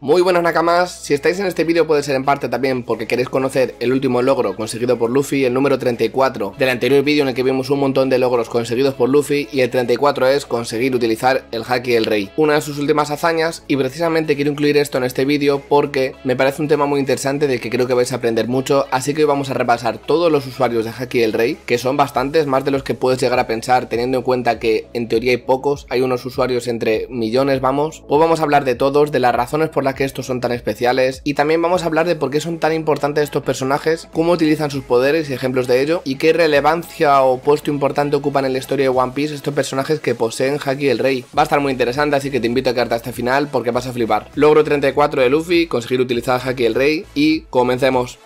Muy buenas Nakamas, si estáis en este vídeo puede ser en parte también porque queréis conocer el último logro conseguido por Luffy, el número 34 del anterior vídeo en el que vimos un montón de logros conseguidos por Luffy y el 34 es conseguir utilizar el Haki del Rey, una de sus últimas hazañas y precisamente quiero incluir esto en este vídeo porque me parece un tema muy interesante del que creo que vais a aprender mucho, así que hoy vamos a repasar todos los usuarios de Haki del Rey, que son bastantes, más de los que puedes llegar a pensar teniendo en cuenta que en teoría hay pocos, hay unos usuarios entre millones, vamos, hoy pues vamos a hablar de todos, de las razones por que estos son tan especiales y también vamos a hablar de por qué son tan importantes estos personajes, cómo utilizan sus poderes y ejemplos de ello y qué relevancia o puesto importante ocupan en la historia de One Piece estos personajes que poseen Haki el Rey. Va a estar muy interesante, así que te invito a quedarte hasta el final porque vas a flipar. Logro 34 de Luffy, conseguir utilizar Haki el Rey y comencemos.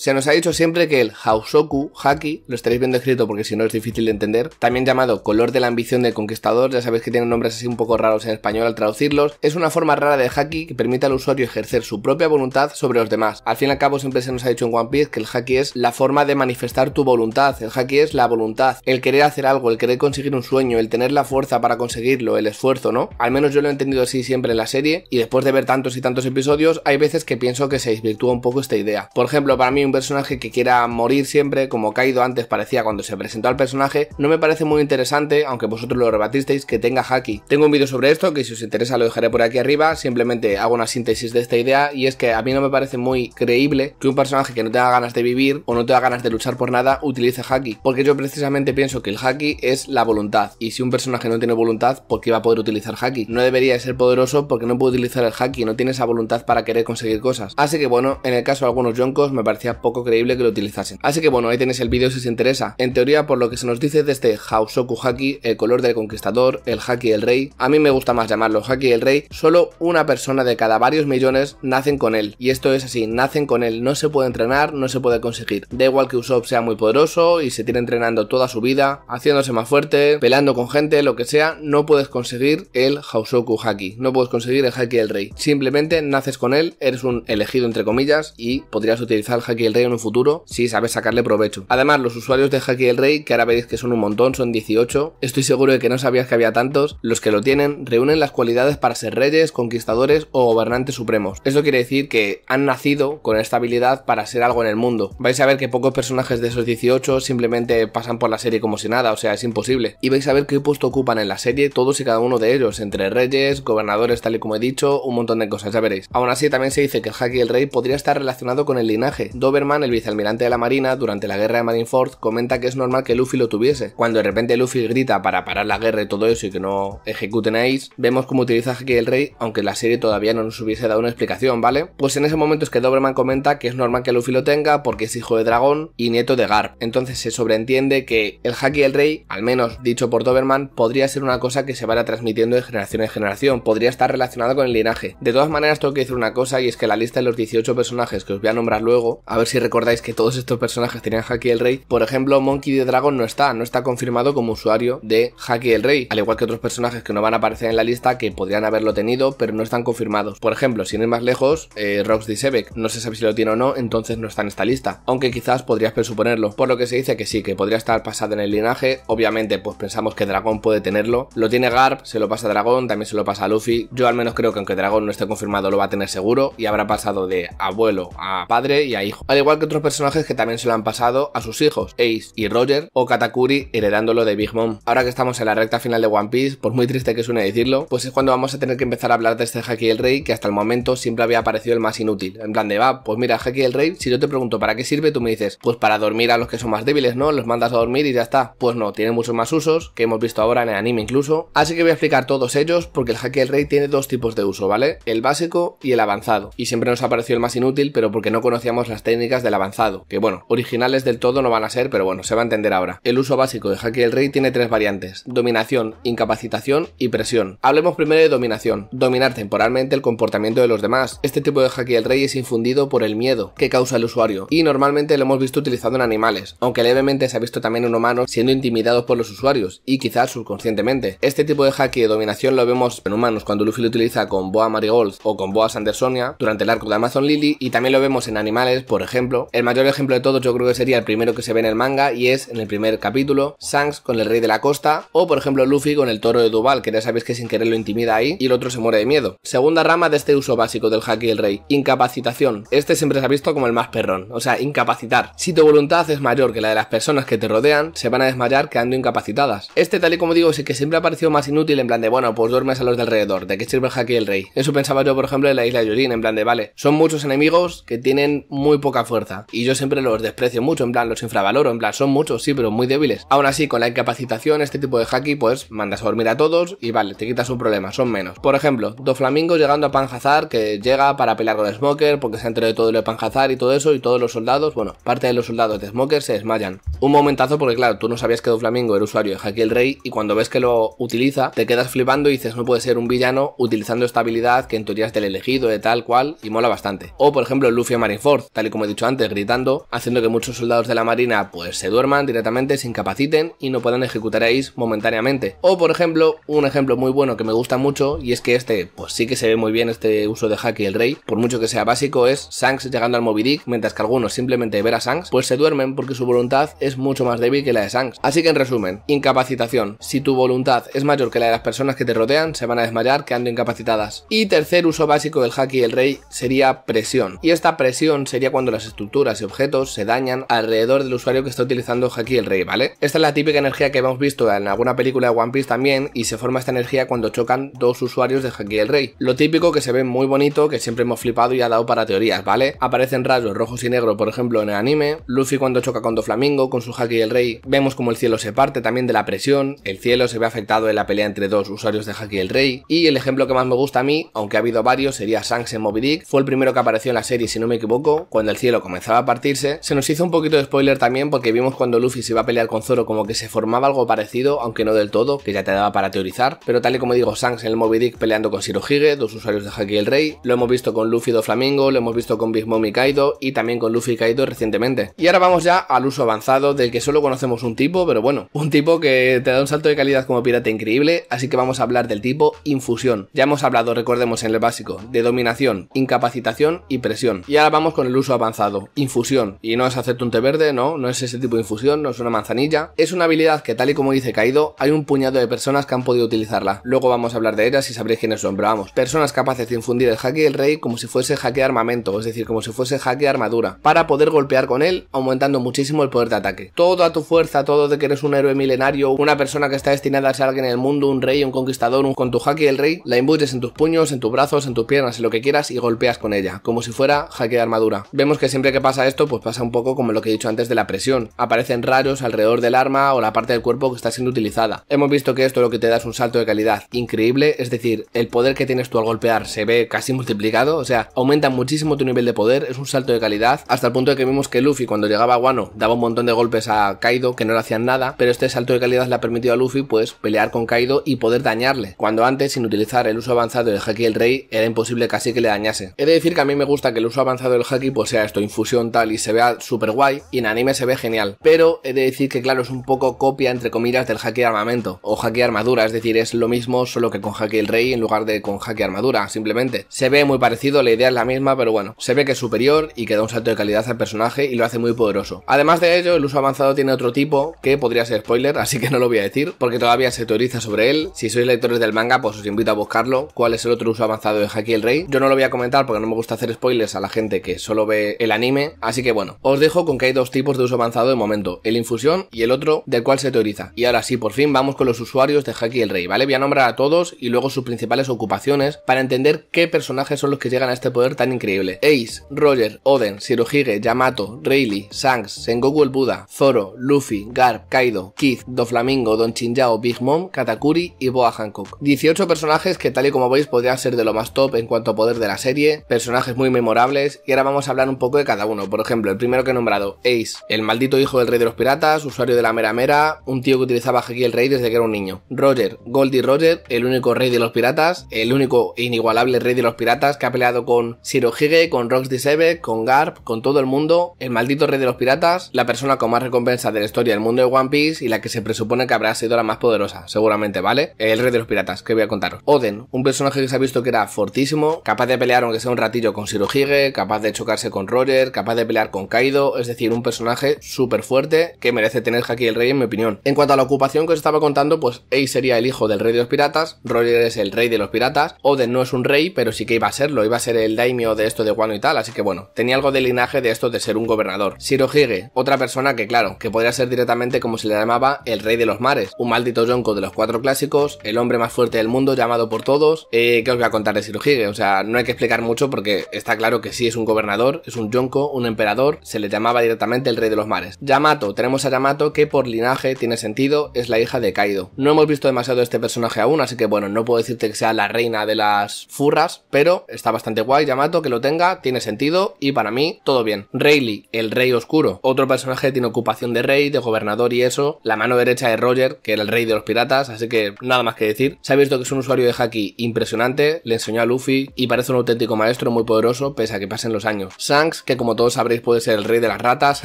Se nos ha dicho siempre que el Hausoku Haki, lo estaréis viendo escrito porque si no es difícil de entender, también llamado color de la ambición del conquistador, ya sabéis que tienen nombres así un poco raros en español al traducirlos, es una forma rara de Haki que permite al usuario ejercer su propia voluntad sobre los demás. Al fin y al cabo siempre se nos ha dicho en One Piece que el Haki es la forma de manifestar tu voluntad, el Haki es la voluntad, el querer hacer algo, el querer conseguir un sueño, el tener la fuerza para conseguirlo, el esfuerzo, ¿no? Al menos yo lo he entendido así siempre en la serie y después de ver tantos y tantos episodios hay veces que pienso que se desvirtúa un poco esta idea. Por ejemplo, para mí personaje que quiera morir siempre, como Kaido antes parecía cuando se presentó al personaje, no me parece muy interesante, aunque vosotros lo rebatisteis, que tenga haki. Tengo un vídeo sobre esto que si os interesa lo dejaré por aquí arriba, simplemente hago una síntesis de esta idea y es que a mí no me parece muy creíble que un personaje que no tenga ganas de vivir o no tenga ganas de luchar por nada utilice haki, porque yo precisamente pienso que el haki es la voluntad y si un personaje no tiene voluntad, ¿por qué va a poder utilizar haki? No debería ser poderoso porque no puede utilizar el haki, no tiene esa voluntad para querer conseguir cosas. Así que bueno, en el caso de algunos yonkos me parecía poco creíble que lo utilizasen. Así que bueno, ahí tenéis el vídeo si os interesa. En teoría, por lo que se nos dice de este Hausoku Haki, el color del conquistador, el Haki del rey, a mí me gusta más llamarlo Haki del rey, solo una persona de cada varios millones nacen con él. Y esto es así, nacen con él, no se puede entrenar, no se puede conseguir. Da igual que Usopp sea muy poderoso y se tiene entrenando toda su vida, haciéndose más fuerte, peleando con gente, lo que sea, no puedes conseguir el Hausoku Haki, no puedes conseguir el Haki del rey. Simplemente naces con él, eres un elegido entre comillas y podrías utilizar el Haki el Rey en un futuro si sabes sacarle provecho. Además, los usuarios de Haki el Rey, que ahora veis que son un montón, son 18, estoy seguro de que no sabías que había tantos, los que lo tienen reúnen las cualidades para ser reyes, conquistadores o gobernantes supremos. Eso quiere decir que han nacido con esta habilidad para ser algo en el mundo. Vais a ver que pocos personajes de esos 18 simplemente pasan por la serie como si nada, o sea, es imposible. Y vais a ver qué puesto ocupan en la serie todos y cada uno de ellos, entre reyes, gobernadores, tal y como he dicho, un montón de cosas, ya veréis. Aún así, también se dice que el Rey podría estar relacionado con el linaje, Doberman, el vicealmirante de la Marina, durante la guerra de Marineford, comenta que es normal que Luffy lo tuviese. Cuando de repente Luffy grita para parar la guerra y todo eso y que no ejecuten a Ace, vemos cómo utiliza Haki el Rey, aunque la serie todavía no nos hubiese dado una explicación, ¿vale? Pues en ese momento es que Doberman comenta que es normal que Luffy lo tenga porque es hijo de dragón y nieto de Garp. Entonces se sobreentiende que el Haki el Rey, al menos dicho por Doberman, podría ser una cosa que se vaya transmitiendo de generación en generación, podría estar relacionado con el linaje. De todas maneras, tengo que decir una cosa y es que la lista de los 18 personajes que os voy a nombrar luego, a ver si recordáis que todos estos personajes tenían Haki el Rey. Por ejemplo, Monkey de Dragon no está, no está confirmado como usuario de Haki el Rey, al igual que otros personajes que no van a aparecer en la lista que podrían haberlo tenido, pero no están confirmados. Por ejemplo, si no ir más lejos, eh, rocks de no se sabe si lo tiene o no, entonces no está en esta lista, aunque quizás podrías presuponerlo, por lo que se dice que sí, que podría estar pasado en el linaje, obviamente pues pensamos que Dragón puede tenerlo, lo tiene Garp, se lo pasa a Dragón, también se lo pasa a Luffy, yo al menos creo que aunque Dragón no esté confirmado lo va a tener seguro y habrá pasado de abuelo a padre y a hijo al igual que otros personajes que también se lo han pasado a sus hijos, Ace y Roger, o Katakuri heredándolo de Big Mom. Ahora que estamos en la recta final de One Piece, por muy triste que suene decirlo, pues es cuando vamos a tener que empezar a hablar de este Haki el Rey, que hasta el momento siempre había parecido el más inútil. En plan de, va, pues mira, Haki el Rey, si yo te pregunto para qué sirve, tú me dices, pues para dormir a los que son más débiles, ¿no? Los mandas a dormir y ya está. Pues no, tiene muchos más usos, que hemos visto ahora en el anime incluso. Así que voy a explicar todos ellos, porque el Haki el Rey tiene dos tipos de uso, ¿vale? El básico y el avanzado. Y siempre nos ha parecido el más inútil, pero porque no conocíamos las técnicas del avanzado, que bueno, originales del todo no van a ser, pero bueno, se va a entender ahora. El uso básico de Haki el Rey tiene tres variantes, dominación, incapacitación y presión. Hablemos primero de dominación, dominar temporalmente el comportamiento de los demás. Este tipo de haki el Rey es infundido por el miedo que causa el usuario, y normalmente lo hemos visto utilizado en animales, aunque levemente se ha visto también en humanos siendo intimidados por los usuarios, y quizás subconscientemente. Este tipo de Jaque de dominación lo vemos en humanos cuando Luffy lo utiliza con Boa Marigold o con Boa Sandersonia durante el arco de Amazon Lily, y también lo vemos en animales, por ejemplo, ejemplo. El mayor ejemplo de todos yo creo que sería el primero que se ve en el manga y es en el primer capítulo, Shanks con el rey de la costa o por ejemplo Luffy con el toro de Duval, que ya sabéis que sin querer lo intimida ahí y el otro se muere de miedo. Segunda rama de este uso básico del haki el rey, incapacitación. Este siempre se ha visto como el más perrón, o sea, incapacitar. Si tu voluntad es mayor que la de las personas que te rodean, se van a desmayar quedando incapacitadas. Este tal y como digo, sí que siempre ha parecido más inútil en plan de, bueno, pues duermes a los de alrededor, ¿de qué sirve el haki del rey? Eso pensaba yo por ejemplo en la isla de Yorin, en plan de, vale, son muchos enemigos que tienen muy poca fuerza. Y yo siempre los desprecio mucho, en plan, los infravaloro, en plan, son muchos, sí, pero muy débiles. Aún así, con la incapacitación, este tipo de haki, pues mandas a dormir a todos y vale, te quitas un problema, son menos. Por ejemplo, Doflamingo llegando a Panjazar, que llega para pelear con Smoker, porque se enteró de todo el de Panjazar y todo eso, y todos los soldados, bueno, parte de los soldados de Smoker se desmayan. Un momentazo, porque claro, tú no sabías que Doflamingo era usuario de Haki el Rey, y cuando ves que lo utiliza, te quedas flipando y dices, no puede ser un villano utilizando esta habilidad que en teoría es del elegido, de tal cual, y mola bastante. O por ejemplo, Luffy a Marineford, tal y como dicho antes, gritando, haciendo que muchos soldados de la Marina pues se duerman directamente, se incapaciten y no puedan ejecutar momentáneamente. O por ejemplo, un ejemplo muy bueno que me gusta mucho y es que este, pues sí que se ve muy bien este uso de Haki el rey, por mucho que sea básico, es Shanks llegando al Moby mientras que algunos simplemente ver a Shanks, pues se duermen porque su voluntad es mucho más débil que la de Shanks. Así que en resumen, incapacitación. Si tu voluntad es mayor que la de las personas que te rodean, se van a desmayar quedando incapacitadas. Y tercer uso básico del Haki el rey sería presión. Y esta presión sería cuando las estructuras y objetos se dañan alrededor del usuario que está utilizando Haki el Rey, ¿vale? Esta es la típica energía que hemos visto en alguna película de One Piece también y se forma esta energía cuando chocan dos usuarios de Haki el Rey. Lo típico que se ve muy bonito, que siempre hemos flipado y ha dado para teorías, ¿vale? Aparecen rayos rojos y negros, por ejemplo, en el anime, Luffy cuando choca con Doflamingo, con su Haki el Rey, vemos como el cielo se parte también de la presión, el cielo se ve afectado en la pelea entre dos usuarios de Haki el Rey, y el ejemplo que más me gusta a mí, aunque ha habido varios, sería Shanks en Moby Dick, fue el primero que apareció en la serie si no me equivoco, cuando el cielo comenzaba a partirse, se nos hizo un poquito de spoiler también porque vimos cuando Luffy se iba a pelear con Zoro como que se formaba algo parecido, aunque no del todo, que ya te daba para teorizar, pero tal y como digo, Shanks en el Moby Dick peleando con Shirohige, dos usuarios de Haki el Rey, lo hemos visto con Luffy do Flamingo, lo hemos visto con Big Mom y Kaido y también con Luffy Kaido recientemente. Y ahora vamos ya al uso avanzado del que solo conocemos un tipo, pero bueno, un tipo que te da un salto de calidad como pirata increíble, así que vamos a hablar del tipo infusión. Ya hemos hablado, recordemos en el básico, de dominación, incapacitación y presión. Y ahora vamos con el uso avanzado Infusión. Y no es hacerte un té verde, no, no es ese tipo de infusión, no es una manzanilla. Es una habilidad que tal y como dice caído hay un puñado de personas que han podido utilizarla. Luego vamos a hablar de ellas y sabréis quiénes son, vamos. Personas capaces de infundir el jaque del rey como si fuese jaque de armamento, es decir, como si fuese jaque de armadura, para poder golpear con él, aumentando muchísimo el poder de ataque. Toda tu fuerza, todo de que eres un héroe milenario, una persona que está destinada a ser alguien en el mundo, un rey, un conquistador, un con tu jaque del rey, la imbuyes en tus puños, en tus brazos, en tus piernas, en lo que quieras y golpeas con ella, como si fuera jaque de armadura. Vemos que siempre que pasa esto, pues pasa un poco como lo que he dicho antes de la presión. Aparecen raros alrededor del arma o la parte del cuerpo que está siendo utilizada. Hemos visto que esto lo que te da es un salto de calidad increíble, es decir, el poder que tienes tú al golpear se ve casi multiplicado, o sea, aumenta muchísimo tu nivel de poder, es un salto de calidad, hasta el punto de que vimos que Luffy cuando llegaba a Wano daba un montón de golpes a Kaido que no le hacían nada, pero este salto de calidad le ha permitido a Luffy pues pelear con Kaido y poder dañarle, cuando antes sin utilizar el uso avanzado del Haki el Rey era imposible casi que le dañase. He de decir que a mí me gusta que el uso avanzado del Haki pues sea esto, infusión tal, y se vea súper guay, y en anime se ve genial. Pero he de decir que, claro, es un poco copia, entre comillas, del hacke armamento, o Haki armadura, es decir, es lo mismo, solo que con Haki el rey en lugar de con Haki armadura, simplemente. Se ve muy parecido, la idea es la misma, pero bueno, se ve que es superior y que da un salto de calidad al personaje y lo hace muy poderoso. Además de ello, el uso avanzado tiene otro tipo, que podría ser spoiler, así que no lo voy a decir, porque todavía se teoriza sobre él. Si sois lectores del manga, pues os invito a buscarlo, cuál es el otro uso avanzado de Haki el Rey. Yo no lo voy a comentar porque no me gusta hacer spoilers a la gente que solo ve el anime, así que bueno, os dejo con que hay dos tipos de uso avanzado de momento, el infusión y el otro del cual se teoriza. Y ahora sí, por fin vamos con los usuarios de Haki el Rey, ¿vale? Voy a nombrar a todos y luego sus principales ocupaciones para entender qué personajes son los que llegan a este poder tan increíble. Ace, Roger, Oden, Shirohige, Yamato, Rayleigh, Shanks, Sengoku el Buda, Zoro, Luffy, Garp, Kaido, Keith, Doflamingo, Don Chinjao, Big Mom, Katakuri y Boa Hancock. 18 personajes que tal y como veis podrían ser de lo más top en cuanto a poder de la serie, personajes muy memorables y ahora vamos a hablar un poco de cada uno. Por ejemplo, el primero que he nombrado, Ace, el maldito hijo del rey de los piratas, usuario de la mera mera, un tío que utilizaba aquí el rey desde que era un niño. Roger, Goldie Roger, el único rey de los piratas, el único e inigualable rey de los piratas que ha peleado con Shirohige, con Rox Disebe, con Garp, con todo el mundo, el maldito rey de los piratas, la persona con más recompensa de la historia del mundo de One Piece y la que se presupone que habrá sido la más poderosa, seguramente, ¿vale? El rey de los piratas, que voy a contar. Oden, un personaje que se ha visto que era fortísimo, capaz de pelear aunque sea un ratillo con Shirohige, capaz de chocarse con Roger, capaz de pelear con Kaido, es decir, un personaje súper fuerte que merece tener aquí el Rey en mi opinión. En cuanto a la ocupación que os estaba contando, pues Ace sería el hijo del rey de los piratas, Roger es el rey de los piratas, Oden no es un rey, pero sí que iba a serlo, iba a ser el daimyo de esto de Wano y tal, así que bueno, tenía algo de linaje de esto de ser un gobernador. Shirohige, otra persona que claro, que podría ser directamente como se le llamaba el rey de los mares, un maldito jonco de los cuatro clásicos, el hombre más fuerte del mundo llamado por todos, eh, ¿qué os voy a contar de Shirohige? O sea, no hay que explicar mucho porque está claro que sí es un gobernador, es un yonko, un emperador, se le llamaba directamente el rey de los mares. Yamato, tenemos a Yamato que por linaje tiene sentido, es la hija de Kaido. No hemos visto demasiado este personaje aún, así que bueno, no puedo decirte que sea la reina de las furras, pero está bastante guay Yamato, que lo tenga, tiene sentido y para mí todo bien. Rayleigh, el rey oscuro, otro personaje tiene ocupación de rey, de gobernador y eso, la mano derecha de Roger, que era el rey de los piratas, así que nada más que decir. Se ha visto que es un usuario de Haki impresionante, le enseñó a Luffy y parece un auténtico maestro muy poderoso pese a que pasen los años. Sang que como todos sabréis puede ser el rey de las ratas.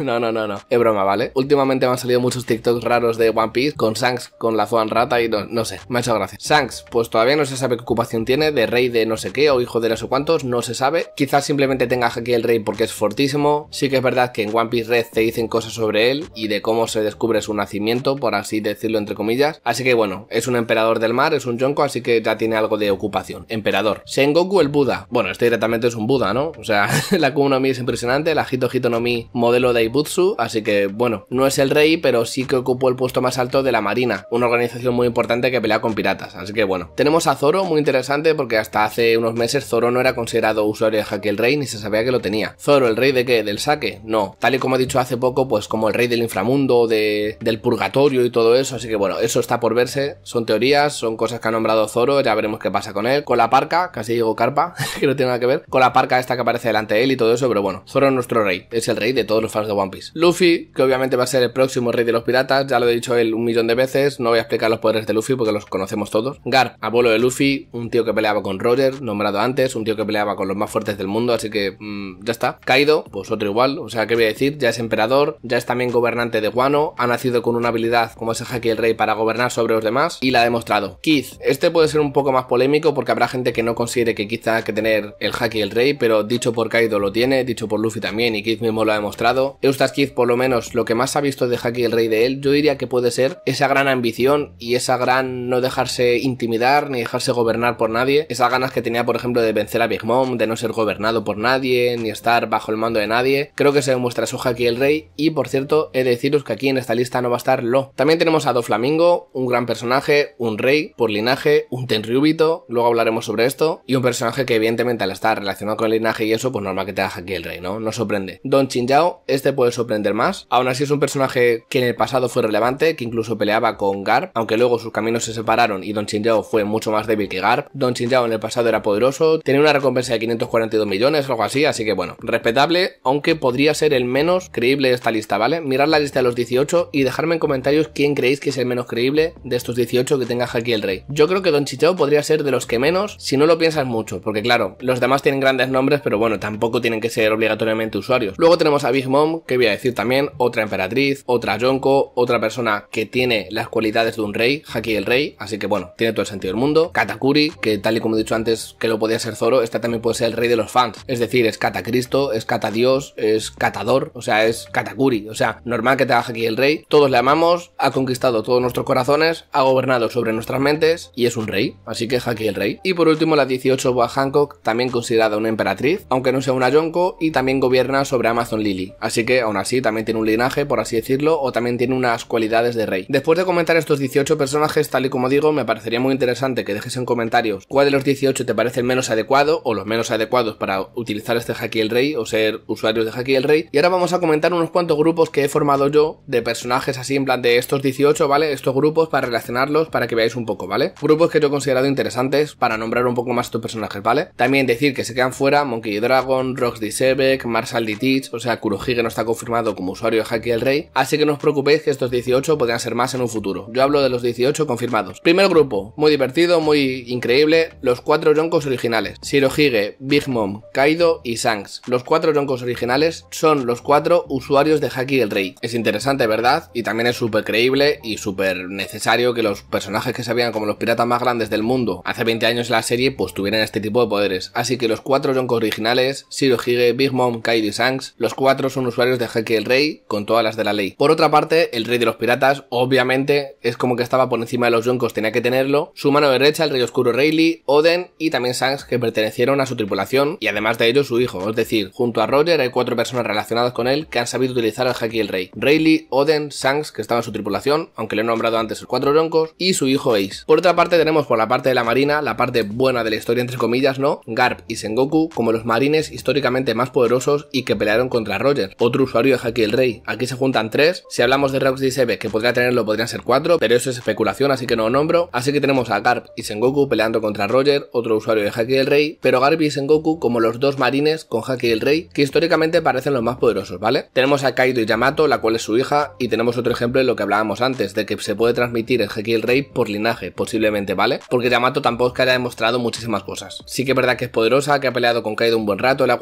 no, no, no, no. Es broma, ¿vale? Últimamente me han salido muchos TikToks raros de One Piece con Shanks con la Zoan rata y no, sé, me ha hecho gracia. Shanks, pues todavía no se sabe qué ocupación tiene, de rey de no sé qué o hijo de no o cuántos, no se sabe. Quizás simplemente tenga aquí el rey porque es fortísimo. Sí que es verdad que en One Piece Red te dicen cosas sobre él y de cómo se descubre su nacimiento, por así decirlo entre comillas. Así que bueno, es un emperador del mar, es un yonko, así que ya tiene algo de ocupación. Emperador. Sengoku el Buda. Bueno, este directamente es un Buda, ¿no? O sea, la uno a es impresionante, la Hito Hito no Mi modelo de Ibutsu, así que bueno, no es el rey, pero sí que ocupó el puesto más alto de la Marina, una organización muy importante que pelea con piratas, así que bueno. Tenemos a Zoro, muy interesante, porque hasta hace unos meses Zoro no era considerado usuario de Haki el Rey, ni se sabía que lo tenía. ¿Zoro el rey de qué? ¿Del saque? No. Tal y como he dicho hace poco, pues como el rey del inframundo, de, del purgatorio y todo eso, así que bueno, eso está por verse, son teorías, son cosas que ha nombrado Zoro, ya veremos qué pasa con él. Con la parca, casi digo carpa, que no tiene nada que ver, con la parca esta que aparece delante de él y todo sobre eso, pero bueno, Zoro es nuestro rey, es el rey de todos los fans de One Piece. Luffy, que obviamente va a ser el próximo rey de los piratas, ya lo he dicho él un millón de veces, no voy a explicar los poderes de Luffy porque los conocemos todos. Gar, abuelo de Luffy, un tío que peleaba con Roger, nombrado antes, un tío que peleaba con los más fuertes del mundo, así que mm, ya está. Kaido, pues otro igual, o sea, ¿qué voy a decir? Ya es emperador, ya es también gobernante de Wano, ha nacido con una habilidad como es el Haki el Rey para gobernar sobre los demás y la ha demostrado. Keith, este puede ser un poco más polémico porque habrá gente que no considere que quizá tenga que tener el Haki el Rey, pero dicho por Kaido lo tiene tiene, dicho por Luffy también, y Kid mismo lo ha demostrado. Eustace Kid, por lo menos, lo que más ha visto de Haki el Rey de él, yo diría que puede ser esa gran ambición y esa gran no dejarse intimidar ni dejarse gobernar por nadie. Esas ganas que tenía, por ejemplo, de vencer a Big Mom, de no ser gobernado por nadie, ni estar bajo el mando de nadie. Creo que se demuestra su Haki el Rey, y por cierto, he de deciros que aquí en esta lista no va a estar Lo. También tenemos a Doflamingo, un gran personaje, un rey por linaje, un Tenryubito, luego hablaremos sobre esto, y un personaje que evidentemente al estar relacionado con el linaje y eso, pues normal que te Haki el rey, ¿no? Nos sorprende. Don Chinjao, este puede sorprender más. Aún así es un personaje que en el pasado fue relevante, que incluso peleaba con Garp, aunque luego sus caminos se separaron y Don Chinjao fue mucho más débil que Garp. Don Chinjao en el pasado era poderoso, tenía una recompensa de 542 millones, algo así, así que bueno, respetable, aunque podría ser el menos creíble de esta lista, ¿vale? Mirad la lista de los 18 y dejarme en comentarios quién creéis que es el menos creíble de estos 18 que tenga aquí el rey. Yo creo que Don Chinjao podría ser de los que menos, si no lo piensas mucho, porque claro, los demás tienen grandes nombres, pero bueno, tampoco tienen que ser obligatoriamente usuarios. Luego tenemos a Big Mom, que voy a decir también, otra emperatriz, otra Yonko, otra persona que tiene las cualidades de un rey, Haki el rey, así que bueno, tiene todo el sentido del mundo. Katakuri, que tal y como he dicho antes que lo podía ser Zoro, esta también puede ser el rey de los fans, es decir, es Katakristo, es Katadios es Katador, o sea, es Katakuri, o sea, normal que tenga Haki el rey, todos le amamos, ha conquistado todos nuestros corazones, ha gobernado sobre nuestras mentes y es un rey, así que Haki el rey. Y por último la 18 Boa Hancock, también considerada una emperatriz, aunque no sea una Yonko, y también gobierna sobre Amazon Lily. Así que aún así también tiene un linaje, por así decirlo, o también tiene unas cualidades de rey. Después de comentar estos 18 personajes, tal y como digo, me parecería muy interesante que dejes en comentarios cuál de los 18 te parece el menos adecuado o los menos adecuados para utilizar este Haki el Rey o ser usuarios de Haki el Rey. Y ahora vamos a comentar unos cuantos grupos que he formado yo de personajes así en plan de estos 18, ¿vale? Estos grupos para relacionarlos para que veáis un poco, ¿vale? Grupos que yo he considerado interesantes para nombrar un poco más estos personajes, ¿vale? También decir que se quedan fuera Monkey Dragon, Rock Carlos Disebek, Marshall Ditich, o sea, Kurohige no está confirmado como usuario de Haki el Rey, así que no os preocupéis que estos 18 podrían ser más en un futuro. Yo hablo de los 18 confirmados. Primer grupo, muy divertido, muy increíble, los cuatro Yonkos originales, Shirohige, Big Mom, Kaido y Shanks. Los cuatro Yonkos originales son los cuatro usuarios de Haki el Rey. Es interesante, ¿verdad? Y también es súper creíble y súper necesario que los personajes que sabían como los piratas más grandes del mundo hace 20 años en la serie pues tuvieran este tipo de poderes. Así que los cuatro Yonkos originales, Shiro Hige, Big Mom, Kyle y Shanks, los cuatro son usuarios de Haki el Rey, con todas las de la ley. Por otra parte, el Rey de los Piratas, obviamente, es como que estaba por encima de los Yonkos, tenía que tenerlo. Su mano derecha, el Rey Oscuro Rayleigh, Oden y también Shanks, que pertenecieron a su tripulación, y además de ellos su hijo. Es decir, junto a Roger hay cuatro personas relacionadas con él que han sabido utilizar al Haki el Rey. Rayleigh, Oden, Sans que estaba en su tripulación, aunque le he nombrado antes los cuatro Yonkos, y su hijo Ace. Por otra parte, tenemos por la parte de la Marina, la parte buena de la historia, entre comillas, ¿no? Garp y Sengoku, como los marines históricamente más poderosos y que pelearon contra Roger, otro usuario de Haki el Rey. Aquí se juntan tres, si hablamos de Roxy Sebe, que podría tenerlo podrían ser cuatro, pero eso es especulación así que no lo nombro, así que tenemos a Garp y Sengoku peleando contra Roger, otro usuario de Haki el Rey, pero Garp y Sengoku como los dos marines con Haki el Rey, que históricamente parecen los más poderosos, ¿vale? Tenemos a Kaido y Yamato, la cual es su hija, y tenemos otro ejemplo de lo que hablábamos antes, de que se puede transmitir el Haki el Rey por linaje, posiblemente, ¿vale? Porque Yamato tampoco es que haya demostrado muchísimas cosas. Sí que es verdad que es poderosa, que ha peleado con Kaido un buen rato, la ha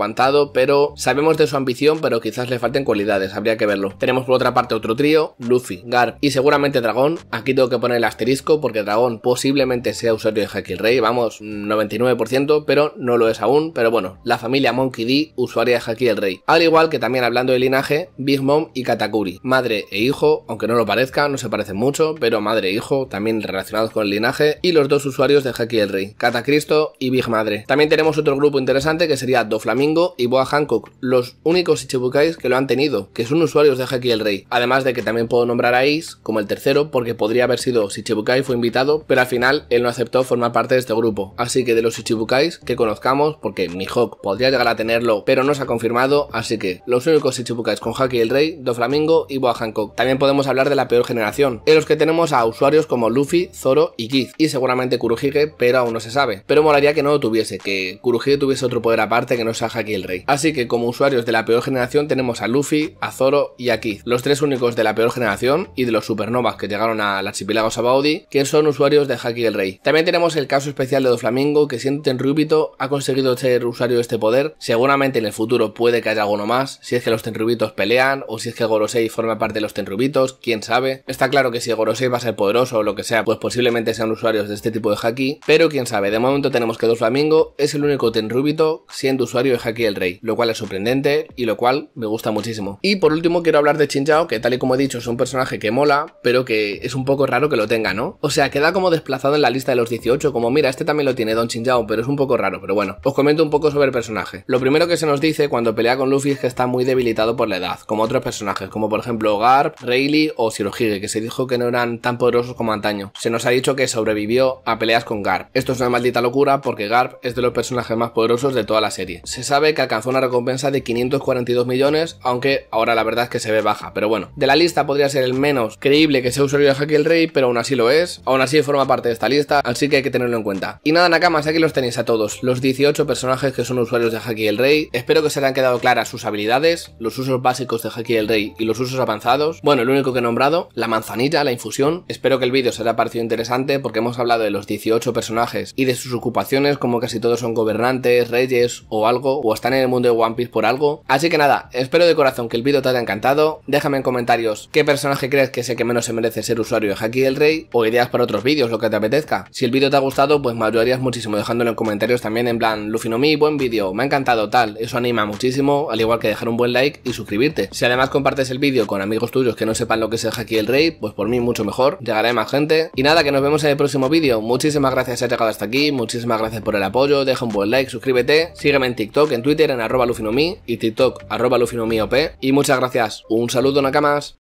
pero sabemos de su ambición, pero quizás le falten cualidades, habría que verlo. Tenemos por otra parte otro trío, Luffy, Gar y seguramente Dragón. Aquí tengo que poner el asterisco porque Dragón posiblemente sea usuario de Haki Rey, vamos, 99%, pero no lo es aún. Pero bueno, la familia Monkey D, usuaria de Haki el Rey. Al igual que también hablando de linaje, Big Mom y Katakuri, madre e hijo, aunque no lo parezca, no se parecen mucho, pero madre e hijo, también relacionados con el linaje, y los dos usuarios de Haki el Rey, Catacristo y Big Madre. También tenemos otro grupo interesante que sería Doflamingo y Boa Hancock, los únicos Ichibukais que lo han tenido, que son usuarios de Haki el Rey. Además de que también puedo nombrar a Ace como el tercero, porque podría haber sido si Ichibukai, fue invitado, pero al final él no aceptó formar parte de este grupo. Así que de los Ichibukais que conozcamos, porque Mihawk podría llegar a tenerlo, pero no se ha confirmado, así que los únicos Ichibukais con Haki el Rey, Doflamingo y Boa Hancock. También podemos hablar de la peor generación, en los que tenemos a usuarios como Luffy, Zoro y Giz, y seguramente Kuruhige, pero aún no se sabe. Pero molaría que no lo tuviese, que Kuruhige tuviese otro poder aparte que no sea Haki el rey. Así que como usuarios de la peor generación tenemos a Luffy, a Zoro y a Keith, los tres únicos de la peor generación y de los supernovas que llegaron al archipiélago Sabaudi, que son usuarios de Haki el Rey. También tenemos el caso especial de Doflamingo, que siendo Tenryubito ha conseguido ser usuario de este poder, seguramente en el futuro puede que haya alguno más, si es que los Tenryubitos pelean o si es que Gorosei forma parte de los Tenryubitos, quién sabe. Está claro que si Gorosei va a ser poderoso o lo que sea, pues posiblemente sean usuarios de este tipo de Haki, pero quién sabe, de momento tenemos que Doflamingo es el único Tenryubito siendo usuario de Haki el rey, lo cual es sorprendente y lo cual me gusta muchísimo. Y por último quiero hablar de Chinchao, que tal y como he dicho es un personaje que mola, pero que es un poco raro que lo tenga, ¿no? O sea, queda como desplazado en la lista de los 18, como mira, este también lo tiene Don Chinchao, pero es un poco raro, pero bueno, os comento un poco sobre el personaje. Lo primero que se nos dice cuando pelea con Luffy es que está muy debilitado por la edad, como otros personajes, como por ejemplo Garp, Rayleigh o Shirohige, que se dijo que no eran tan poderosos como antaño. Se nos ha dicho que sobrevivió a peleas con Garp. Esto es una maldita locura porque Garp es de los personajes más poderosos de toda la serie. Se sabe que alcanzó una recompensa de 542 millones, aunque ahora la verdad es que se ve baja, pero bueno. De la lista podría ser el menos creíble que sea usuario de Haki el Rey, pero aún así lo es, aún así forma parte de esta lista, así que hay que tenerlo en cuenta. Y nada, Nakamas, aquí los tenéis a todos, los 18 personajes que son usuarios de Haki el Rey, espero que se hayan quedado claras sus habilidades, los usos básicos de Haki el Rey y los usos avanzados, bueno, el único que he nombrado, la manzanilla, la infusión, espero que el vídeo os haya parecido interesante porque hemos hablado de los 18 personajes y de sus ocupaciones, como casi todos son gobernantes, reyes o algo, o hasta en el mundo de One Piece por algo. Así que nada, espero de corazón que el vídeo te haya encantado. Déjame en comentarios qué personaje crees que es el que menos se merece ser usuario de Haki del Rey o ideas para otros vídeos, lo que te apetezca. Si el vídeo te ha gustado, pues me ayudarías muchísimo dejándolo en comentarios también en plan, Lufinomi, buen vídeo, me ha encantado tal, eso anima muchísimo, al igual que dejar un buen like y suscribirte. Si además compartes el vídeo con amigos tuyos que no sepan lo que es el Haki del Rey, pues por mí mucho mejor, llegará más gente. Y nada, que nos vemos en el próximo vídeo. Muchísimas gracias si has llegado hasta aquí, muchísimas gracias por el apoyo, deja un buen like, suscríbete, sígueme en TikTok, en Twitter en arroba lufinomi y TikTok arroba op. Y muchas gracias. Un saludo, Nakamas.